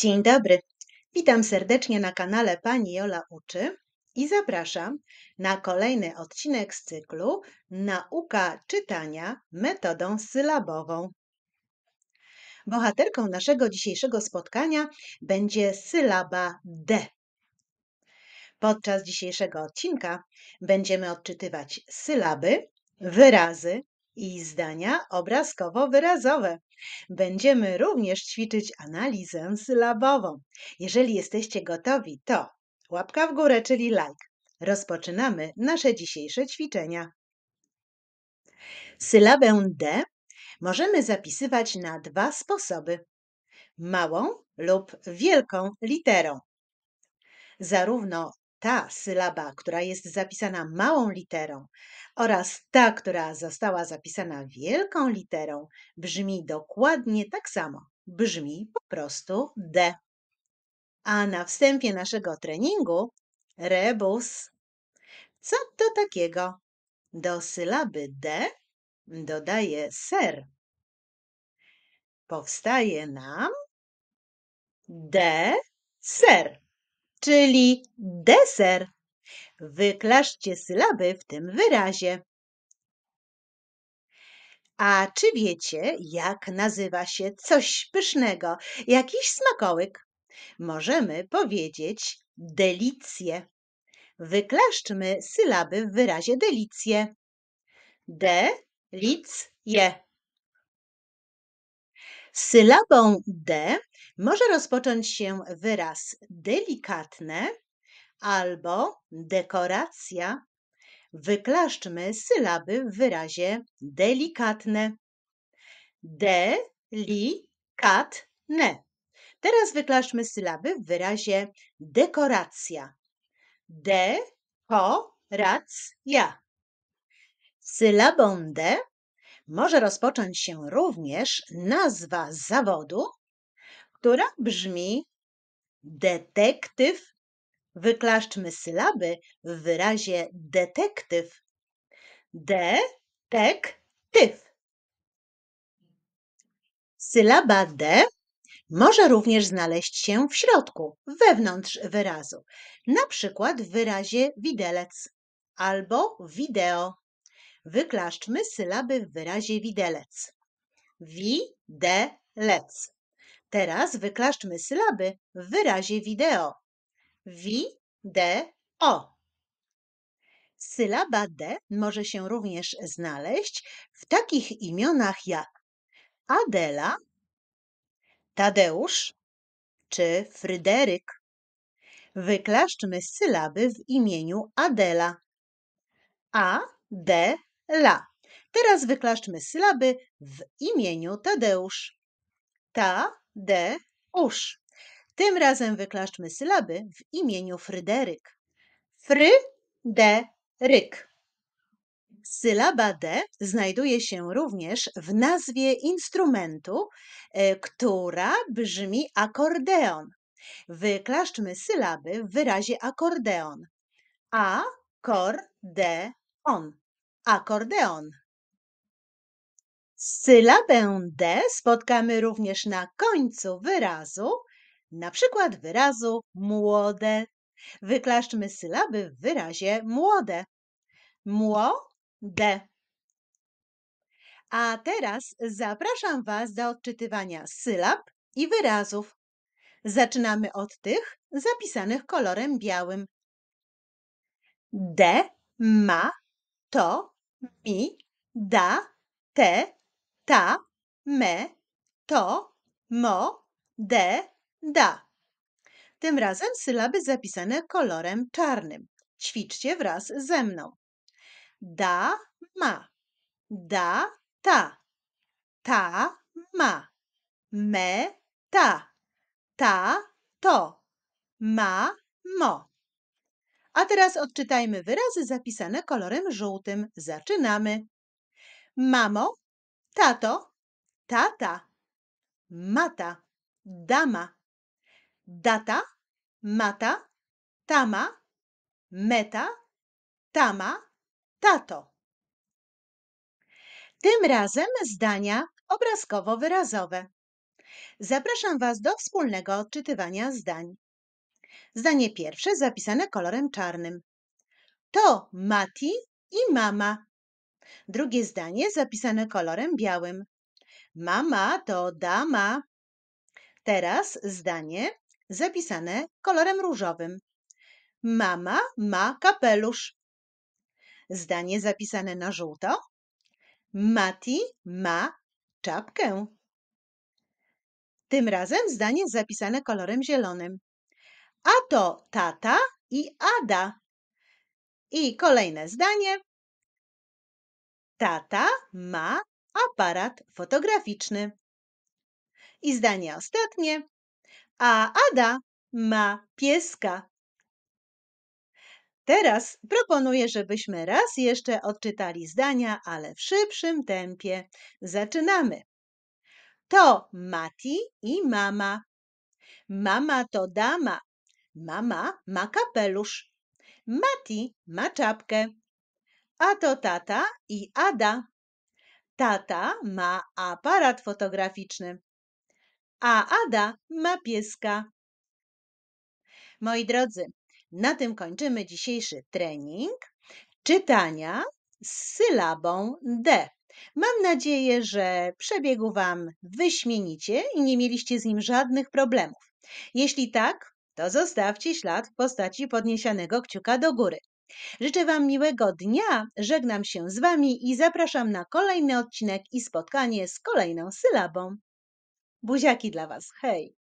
Dzień dobry. Witam serdecznie na kanale Pani Jola Uczy i zapraszam na kolejny odcinek z cyklu Nauka czytania metodą sylabową. Bohaterką naszego dzisiejszego spotkania będzie sylaba D. Podczas dzisiejszego odcinka będziemy odczytywać sylaby, wyrazy i zdania obrazkowo-wyrazowe. Będziemy również ćwiczyć analizę sylabową. Jeżeli jesteście gotowi, to łapka w górę, czyli like. Rozpoczynamy nasze dzisiejsze ćwiczenia. Sylabę D możemy zapisywać na dwa sposoby. Małą lub wielką literą. Zarówno ta sylaba, która jest zapisana małą literą oraz ta, która została zapisana wielką literą, brzmi dokładnie tak samo. Brzmi po prostu D. A na wstępie naszego treningu rebus. Co to takiego? Do sylaby D dodaje ser. Powstaje nam D ser czyli deser. Wyklaszcie sylaby w tym wyrazie. A czy wiecie, jak nazywa się coś pysznego, jakiś smakołyk? Możemy powiedzieć delicje. Wyklaszczmy sylaby w wyrazie delicje. De, lic, je. Sylabą D może rozpocząć się wyraz delikatne albo dekoracja. Wyklaszczmy sylaby w wyrazie delikatne. Delikatne. Teraz wyklaszczmy sylaby w wyrazie dekoracja. ko ja. Sylabą D może rozpocząć się również nazwa zawodu, która brzmi detektyw. Wyklaszczmy sylaby w wyrazie detektyw. Detektyw. Sylaba D może również znaleźć się w środku, wewnątrz wyrazu, na przykład w wyrazie widelec albo wideo. Wyklaszczmy sylaby w wyrazie widelec. Widelec. Teraz wyklaszczmy sylaby w wyrazie wideo. Wideo. Sylaba D może się również znaleźć w takich imionach jak Adela, Tadeusz czy Fryderyk. Wyklaszczmy sylaby w imieniu Adela. A, D, la. Teraz wyklaszczmy sylaby w imieniu Tadeusz. Ta, de, usz. Tym razem wyklaszczmy sylaby w imieniu Fryderyk. Fry, de, ryk. Sylaba D znajduje się również w nazwie instrumentu, e, która brzmi akordeon. Wyklaszczmy sylaby w wyrazie akordeon. A, kor, de, on akordeon. Sylabę D spotkamy również na końcu wyrazu, na przykład wyrazu młode. Wyklaszczmy sylaby w wyrazie młode. d. A teraz zapraszam Was do odczytywania sylab i wyrazów. Zaczynamy od tych zapisanych kolorem białym. D ma to mi, da, te, ta, me, to, mo, de, da. Tym razem sylaby zapisane kolorem czarnym. Ćwiczcie wraz ze mną. Da, ma, da, ta, ta, ma, me, ta, ta, to, ma, mo. A teraz odczytajmy wyrazy zapisane kolorem żółtym. Zaczynamy. Mamo, tato, tata, mata, dama, data, mata, tama, meta, tama, tato. Tym razem zdania obrazkowo-wyrazowe. Zapraszam Was do wspólnego odczytywania zdań. Zdanie pierwsze zapisane kolorem czarnym. To Mati i mama. Drugie zdanie zapisane kolorem białym. Mama to dama. Teraz zdanie zapisane kolorem różowym. Mama ma kapelusz. Zdanie zapisane na żółto. Mati ma czapkę. Tym razem zdanie zapisane kolorem zielonym. A to tata i Ada. I kolejne zdanie. Tata ma aparat fotograficzny. I zdanie ostatnie. A Ada ma pieska. Teraz proponuję, żebyśmy raz jeszcze odczytali zdania, ale w szybszym tempie. Zaczynamy. To Mati i mama. Mama to dama. Mama ma kapelusz. Mati ma czapkę. A to tata i Ada. Tata ma aparat fotograficzny. A Ada ma pieska. Moi drodzy, na tym kończymy dzisiejszy trening czytania z sylabą D. Mam nadzieję, że przebiegł Wam wyśmienicie i nie mieliście z nim żadnych problemów. Jeśli tak, to zostawcie ślad w postaci podniesionego kciuka do góry. Życzę Wam miłego dnia, żegnam się z Wami i zapraszam na kolejny odcinek i spotkanie z kolejną sylabą. Buziaki dla Was, hej!